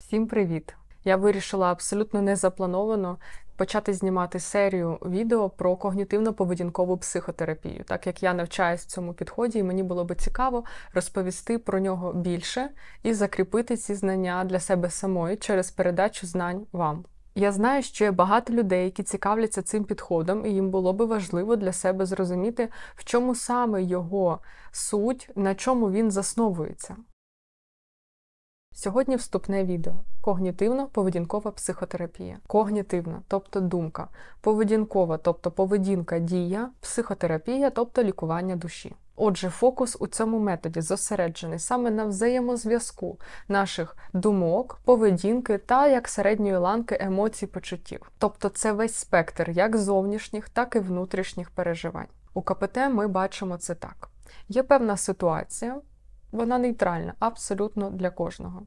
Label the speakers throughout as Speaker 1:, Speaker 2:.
Speaker 1: Всім привіт! Я вирішила абсолютно незаплановано почати знімати серію відео про когнітивно-поведінкову психотерапію, так як я навчаюсь в цьому підході, і мені було би цікаво розповісти про нього більше і закріпити ці знання для себе самої через передачу знань вам. Я знаю, що є багато людей, які цікавляться цим підходом, і їм було би важливо для себе зрозуміти, в чому саме його суть, на чому він засновується. Сьогодні вступне відео: когнітивно-поведінкова психотерапія, когнітивна, тобто думка, поведінкова, тобто поведінка, дія, психотерапія, тобто лікування душі. Отже, фокус у цьому методі зосереджений саме на взаємозв'язку наших думок, поведінки та як середньої ланки емоцій почуттів, тобто це весь спектр як зовнішніх, так і внутрішніх переживань. У КПТ ми бачимо це так: є певна ситуація, вона нейтральна абсолютно для кожного.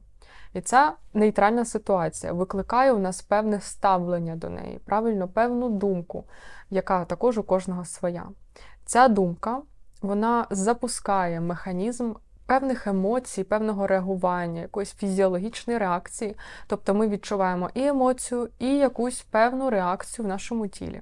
Speaker 1: І ця нейтральна ситуація викликає у нас певне ставлення до неї, правильно певну думку, яка також у кожного своя. Ця думка вона запускає механізм. Певних емоцій, певного реагування, якоїсь фізіологічної реакції, тобто ми відчуваємо і емоцію, і якусь певну реакцію в нашому тілі.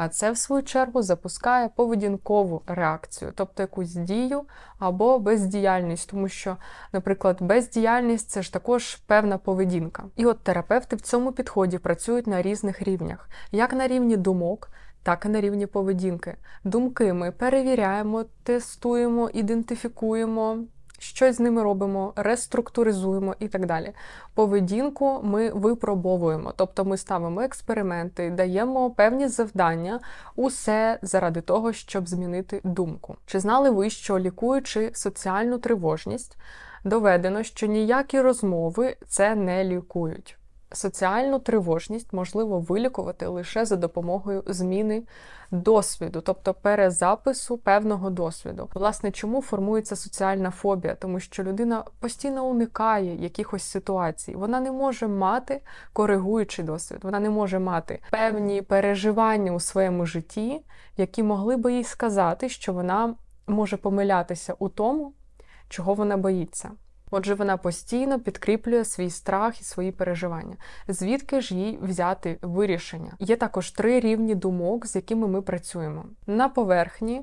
Speaker 1: А це, в свою чергу, запускає поведінкову реакцію, тобто якусь дію або бездіяльність, тому що, наприклад, бездіяльність це ж також певна поведінка. І от терапевти в цьому підході працюють на різних рівнях, як на рівні думок. Так і на рівні поведінки. Думки ми перевіряємо, тестуємо, ідентифікуємо, щось з ними робимо, реструктуризуємо і так далі. Поведінку ми випробовуємо, тобто ми ставимо експерименти, даємо певні завдання, усе заради того, щоб змінити думку. Чи знали ви, що лікуючи соціальну тривожність, доведено, що ніякі розмови це не лікують? Соціальну тривожність можливо вилікувати лише за допомогою зміни досвіду, тобто перезапису певного досвіду. Власне, чому формується соціальна фобія? Тому що людина постійно уникає якихось ситуацій. Вона не може мати коригуючий досвід, вона не може мати певні переживання у своєму житті, які могли би їй сказати, що вона може помилятися у тому, чого вона боїться. Отже, вона постійно підкріплює свій страх і свої переживання. Звідки ж їй взяти вирішення? Є також три рівні думок, з якими ми працюємо на поверхні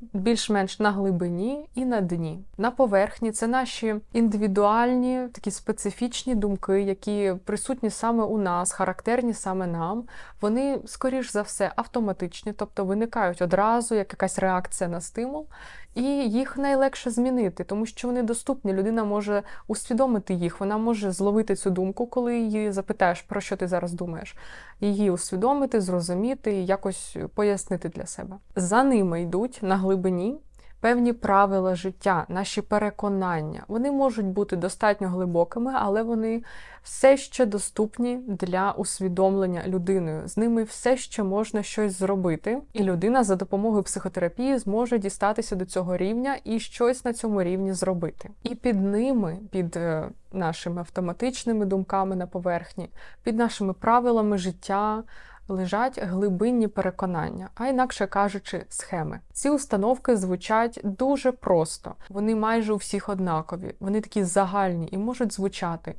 Speaker 1: більш-менш на глибині і на дні. На поверхні це наші індивідуальні, такі специфічні думки, які присутні саме у нас, характерні саме нам. Вони, скоріш за все, автоматичні, тобто виникають одразу як якась реакція на стимул, і їх найлегше змінити, тому що вони доступні. Людина може усвідомити їх, вона може зловити цю думку, коли її запитаєш, про що ти зараз думаєш, її усвідомити, зрозуміти і якось пояснити для себе. За ними йдуть на глибині певні правила життя, наші переконання. Вони можуть бути достатньо глибокими, але вони все ще доступні для усвідомлення людиною. З ними все ще можна щось зробити, і людина за допомогою психотерапії зможе дістатися до цього рівня і щось на цьому рівні зробити. І під ними, під е, нашими автоматичними думками на поверхні, під нашими правилами життя лежать глибинні переконання, а інакше кажучи, схеми. Ці установки звучать дуже просто, вони майже у всіх однакові, вони такі загальні і можуть звучати.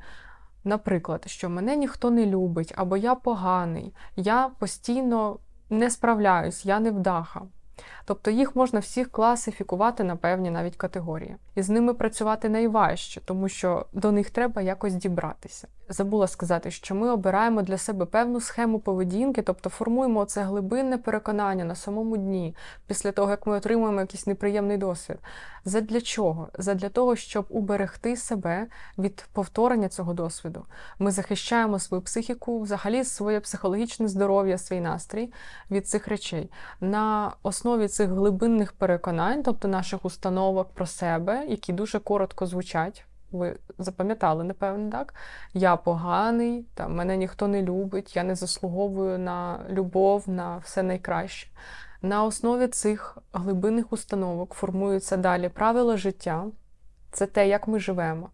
Speaker 1: Наприклад, що мене ніхто не любить, або я поганий, я постійно не справляюсь, я не невдаха. Тобто їх можна всіх класифікувати на певні навіть категорії. І з ними працювати найважче, тому що до них треба якось дібратися. Забула сказати, що ми обираємо для себе певну схему поведінки, тобто формуємо це глибинне переконання на самому дні, після того, як ми отримуємо якийсь неприємний досвід. Задля чого? Задля того, щоб уберегти себе від повторення цього досвіду. Ми захищаємо свою психіку, взагалі своє психологічне здоров'я, свій настрій від цих речей. На основі основі цих глибинних переконань, тобто наших установок про себе, які дуже коротко звучать. Ви запам'ятали, напевно, так? Я поганий, там, мене ніхто не любить, я не заслуговую на любов, на все найкраще. На основі цих глибинних установок формуються далі правила життя, це те, як ми живемо.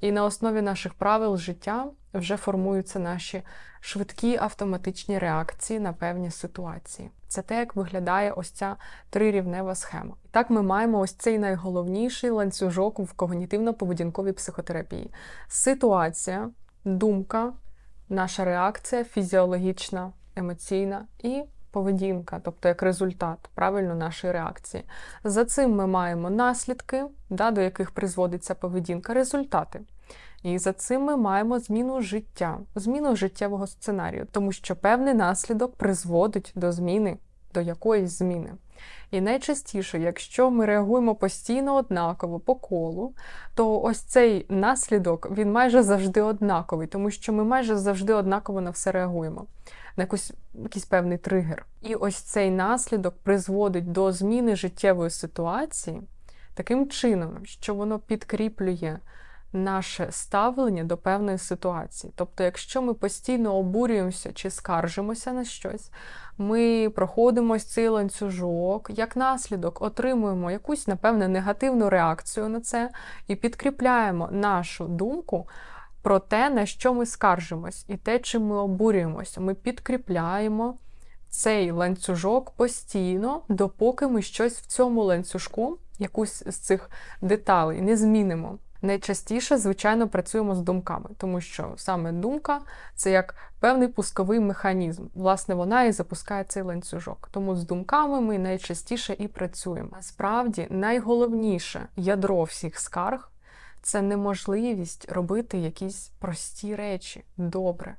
Speaker 1: І на основі наших правил життя вже формуються наші швидкі автоматичні реакції на певні ситуації. Це те, як виглядає ось ця трирівнева схема. І так ми маємо ось цей найголовніший ланцюжок в когнітивно-поведінковій психотерапії. Ситуація, думка, наша реакція фізіологічна, емоційна і поведінка, тобто як результат правильно нашої реакції. За цим ми маємо наслідки, да, до яких призводиться поведінка, результати. І за цим ми маємо зміну життя, зміну життєвого сценарію, тому що певний наслідок призводить до зміни, до якоїсь зміни. І найчастіше, якщо ми реагуємо постійно однаково по колу, то ось цей наслідок він майже завжди однаковий, тому що ми майже завжди однаково на все реагуємо, на якусь, якийсь певний тригер. І ось цей наслідок призводить до зміни життєвої ситуації таким чином, що воно підкріплює наше ставлення до певної ситуації. Тобто, якщо ми постійно обурюємося чи скаржимося на щось, ми проходимо цей ланцюжок, як наслідок отримуємо якусь, напевне, негативну реакцію на це і підкріпляємо нашу думку. Про те, на що ми скаржимось, і те, чим ми обурюємося, ми підкріпляємо цей ланцюжок постійно, допоки ми щось в цьому ланцюжку, якусь з цих деталей, не змінимо. Найчастіше, звичайно, працюємо з думками, тому що саме думка це як певний пусковий механізм. Власне, вона і запускає цей ланцюжок. Тому з думками ми найчастіше і працюємо. Насправді, найголовніше ядро всіх скарг це неможливість робити якісь прості речі добре.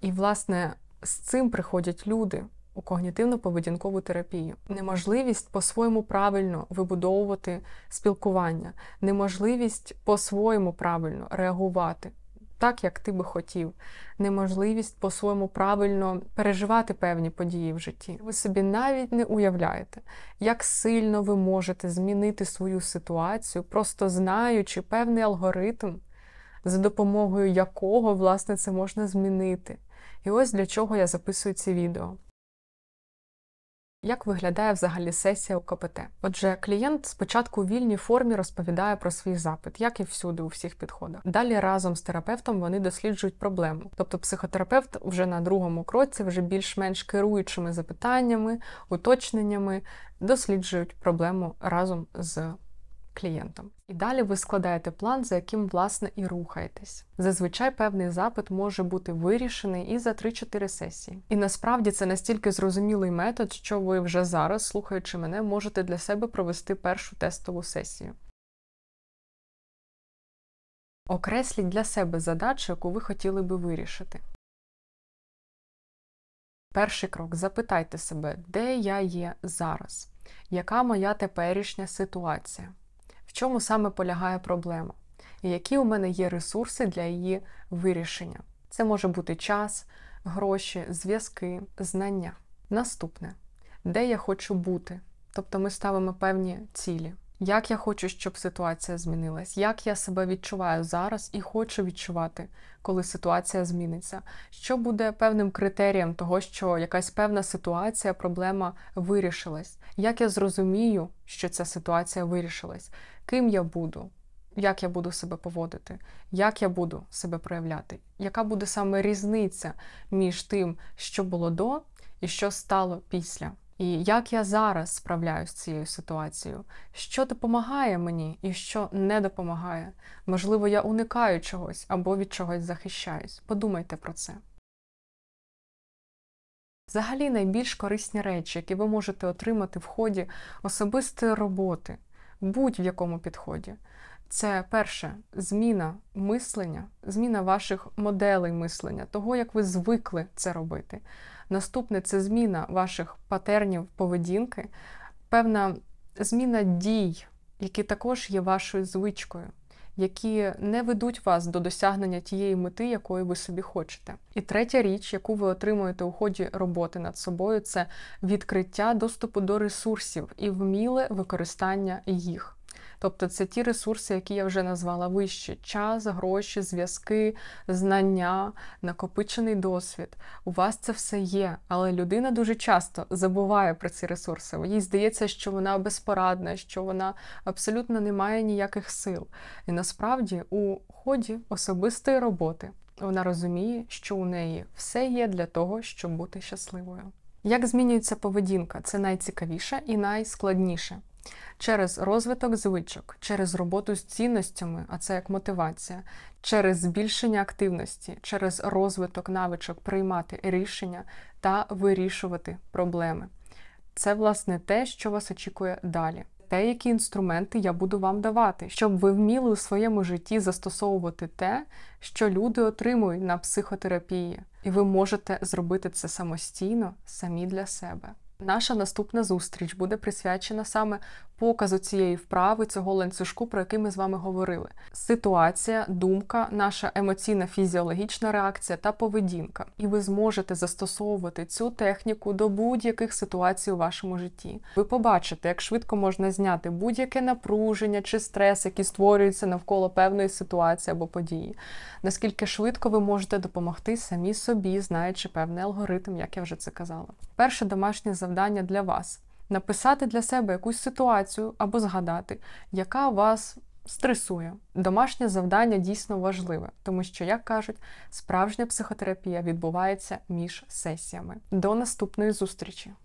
Speaker 1: І, власне, з цим приходять люди у когнітивно-поведінкову терапію, неможливість по-своєму правильно вибудовувати спілкування, неможливість по-своєму правильно реагувати. Так, як ти би хотів, неможливість по-своєму правильно переживати певні події в житті. Ви собі навіть не уявляєте, як сильно ви можете змінити свою ситуацію, просто знаючи певний алгоритм, за допомогою якого, власне, це можна змінити. І ось для чого я записую ці відео. Як виглядає взагалі сесія у КПТ? Отже, клієнт спочатку у вільній формі розповідає про свій запит, як і всюди у всіх підходах. Далі разом з терапевтом вони досліджують проблему. Тобто, психотерапевт вже на другому кроці, вже більш-менш керуючими запитаннями, уточненнями, досліджують проблему разом з клієнтам. І далі ви складаєте план, за яким, власне, і рухаєтесь. Зазвичай певний запит може бути вирішений і за 3-4 сесії. І насправді це настільки зрозумілий метод, що ви вже зараз, слухаючи мене, можете для себе провести першу тестову сесію. Окресліть для себе задачу, яку ви хотіли би вирішити. Перший крок запитайте себе, де я є зараз, яка моя теперішня ситуація чому саме полягає проблема, і які у мене є ресурси для її вирішення. Це може бути час, гроші, зв'язки, знання. Наступне, де я хочу бути. Тобто ми ставимо певні цілі як я хочу, щоб ситуація змінилась, як я себе відчуваю зараз і хочу відчувати, коли ситуація зміниться. Що буде певним критерієм того, що якась певна ситуація, проблема вирішилась? Як я зрозумію, що ця ситуація вирішилась? Ким я буду? Як я буду себе поводити, як я буду себе проявляти, яка буде саме різниця між тим, що було до і що стало після? І як я зараз справляюсь з цією ситуацією, що допомагає мені і що не допомагає? Можливо, я уникаю чогось або від чогось захищаюсь. Подумайте про це. Взагалі найбільш корисні речі, які ви можете отримати в ході особистої роботи, будь-якому в підході, це перше зміна мислення, зміна ваших моделей мислення, того, як ви звикли це робити. Наступне це зміна ваших патернів поведінки, певна зміна дій, які також є вашою звичкою, які не ведуть вас до досягнення тієї мети, якої ви собі хочете. І третя річ, яку ви отримуєте у ході роботи над собою, це відкриття доступу до ресурсів і вміле використання їх. Тобто це ті ресурси, які я вже назвала вище: час, гроші, зв'язки, знання, накопичений досвід. У вас це все є, але людина дуже часто забуває про ці ресурси. Їй здається, що вона безпорадна, що вона абсолютно не має ніяких сил. І насправді у ході особистої роботи вона розуміє, що у неї все є для того, щоб бути щасливою. Як змінюється поведінка? Це найцікавіше і найскладніше через розвиток звичок, через роботу з цінностями, а це як мотивація, через збільшення активності, через розвиток навичок приймати рішення та вирішувати проблеми. Це, власне, те, що вас очікує далі. Те, які інструменти я буду вам давати, щоб ви вміли у своєму житті застосовувати те, що люди отримують на психотерапії, і ви можете зробити це самостійно, самі для себе. Наша наступна зустріч буде присвячена саме показу цієї вправи, цього ланцюжку, про який ми з вами говорили. Ситуація, думка, наша емоційна фізіологічна реакція та поведінка. І ви зможете застосовувати цю техніку до будь-яких ситуацій у вашому житті. Ви побачите, як швидко можна зняти будь-яке напруження чи стрес, які створюються навколо певної ситуації або події. Наскільки швидко ви можете допомогти самі собі, знаючи певний алгоритм, як я вже це казала. Перше домашнє завдання завдання для вас. Написати для себе якусь ситуацію або згадати, яка вас стресує. Домашнє завдання дійсно важливе, тому що, як кажуть, справжня психотерапія відбувається між сесіями. До наступної зустрічі!